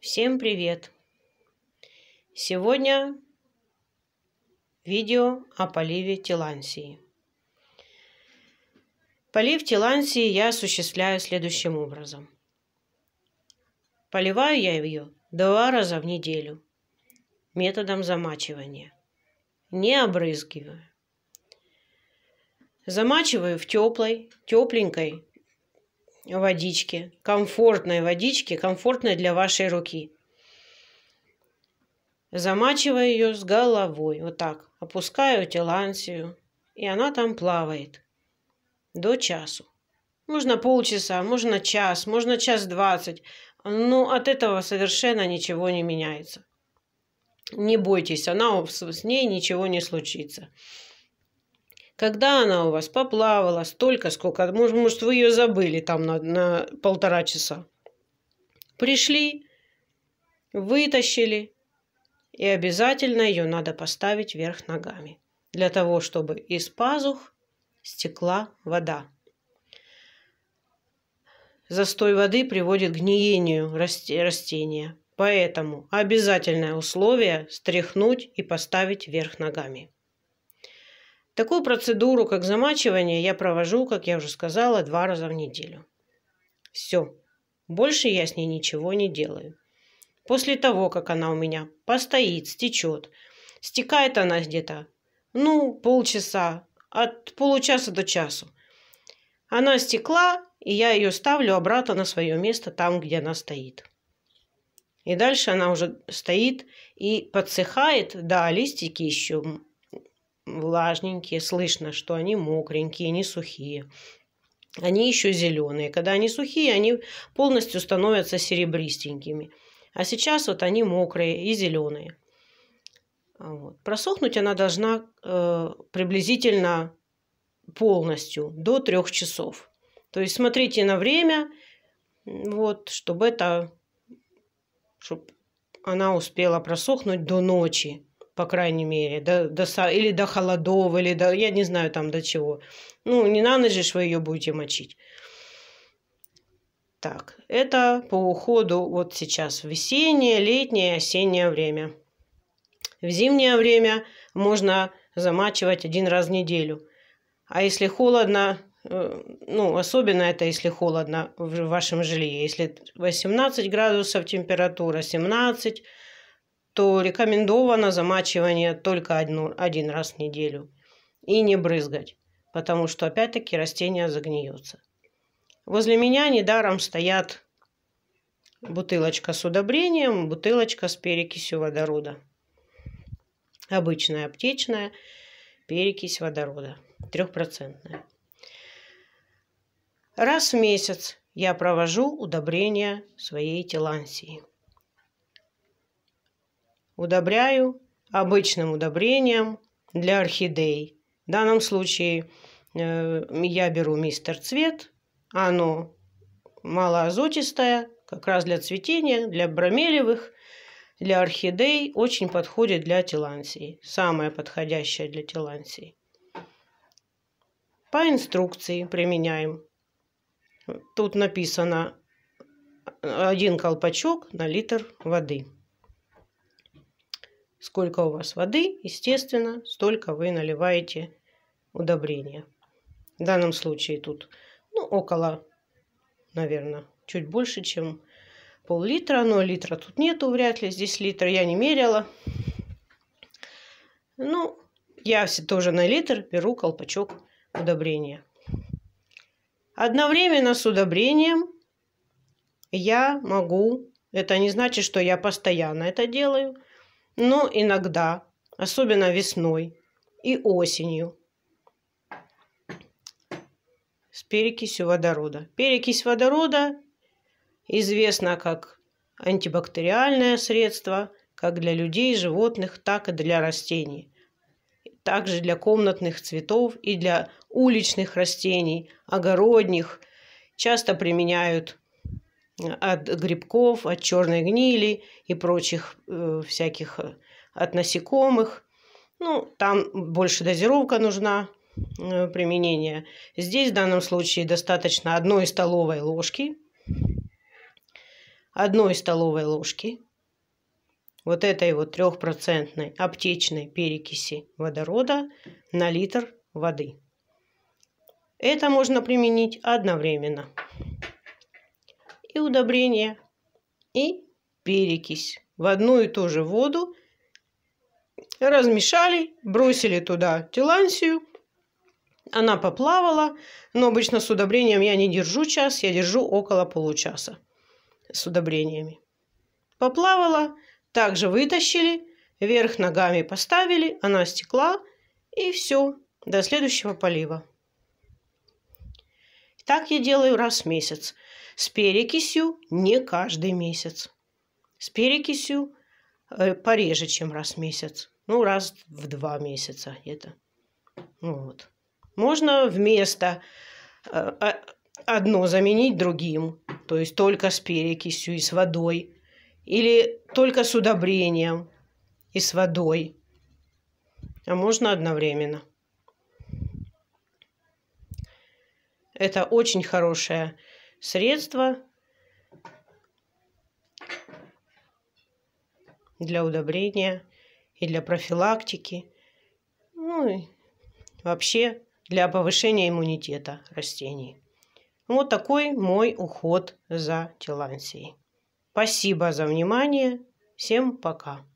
Всем привет! Сегодня видео о поливе Тилансии. Полив Тилансии я осуществляю следующим образом. Поливаю я ее два раза в неделю методом замачивания. Не обрызгиваю. Замачиваю в теплой, тепленькой водички, комфортной водички, комфортной для вашей руки. Замачиваю ее с головой, вот так. Опускаю телансию, и она там плавает до часу. Можно полчаса, можно час, можно час двадцать. Но от этого совершенно ничего не меняется. Не бойтесь, она с ней ничего не случится. Когда она у вас поплавала столько, сколько... Может, может вы ее забыли там на, на полтора часа. Пришли, вытащили, и обязательно ее надо поставить вверх ногами, для того, чтобы из пазух стекла вода. Застой воды приводит к гниению растения, поэтому обязательное условие – стряхнуть и поставить вверх ногами. Такую процедуру, как замачивание, я провожу, как я уже сказала, два раза в неделю. Все. Больше я с ней ничего не делаю. После того, как она у меня постоит, стечет, стекает она где-то, ну, полчаса, от получаса до часу. Она стекла, и я ее ставлю обратно на свое место, там, где она стоит. И дальше она уже стоит и подсыхает, да, листики еще влажненькие, слышно, что они мокренькие, не сухие. Они еще зеленые. Когда они сухие, они полностью становятся серебристенькими. А сейчас вот они мокрые и зеленые. Вот. Просохнуть она должна э, приблизительно полностью до трех часов. То есть смотрите на время, вот, чтобы это, чтобы она успела просохнуть до ночи по крайней мере, до, до, или до холодов, или до, я не знаю там до чего. Ну, не на ночь же вы ее будете мочить. Так, это по уходу вот сейчас в весеннее, летнее, осеннее время. В зимнее время можно замачивать один раз в неделю. А если холодно, э, ну, особенно это если холодно в вашем жилье, если 18 градусов температура, 17, что рекомендовано замачивание только одну, один раз в неделю и не брызгать, потому что опять-таки растение загниется. Возле меня недаром стоят бутылочка с удобрением, бутылочка с перекисью водорода. Обычная аптечная перекись водорода, трехпроцентная. Раз в месяц я провожу удобрение своей телансии удобряю обычным удобрением для орхидей. В данном случае э, я беру мистер цвет, оно малоазотистое, как раз для цветения, для бромелевых, для орхидей, очень подходит для телансии. Самое подходящее для телансии. По инструкции применяем. Тут написано один колпачок на литр воды. Сколько у вас воды, естественно, столько вы наливаете удобрения. В данном случае тут ну, около, наверное, чуть больше, чем пол-литра. Но литра тут нету вряд ли. Здесь литр я не меряла. Ну, я все тоже на литр беру колпачок удобрения. Одновременно с удобрением я могу... Это не значит, что я постоянно это делаю – но ну, иногда, особенно весной и осенью, с перекисью водорода. Перекись водорода известна как антибактериальное средство как для людей, животных, так и для растений. Также для комнатных цветов и для уличных растений, огородних. Часто применяют от грибков, от черной гнили и прочих э, всяких э, от насекомых. Ну, там больше дозировка нужна э, применения. Здесь в данном случае достаточно одной столовой ложки. Одной столовой ложки вот этой вот трехпроцентной аптечной перекиси водорода на литр воды. Это можно применить одновременно и удобрения, и перекись в одну и ту же воду. Размешали, бросили туда тилансию Она поплавала, но обычно с удобрением я не держу час, я держу около получаса с удобрениями. Поплавала, также вытащили, вверх ногами поставили, она стекла, и все, до следующего полива. Так я делаю раз в месяц с перекисью не каждый месяц. С перекисью э, пореже, чем раз в месяц. Ну, раз в два месяца это. Ну вот. Можно вместо э, а, одно заменить другим, то есть только с перекисью и с водой, или только с удобрением и с водой, а можно одновременно. Это очень хорошая средства для удобрения и для профилактики, ну и вообще для повышения иммунитета растений. Вот такой мой уход за тилансией. Спасибо за внимание. Всем пока.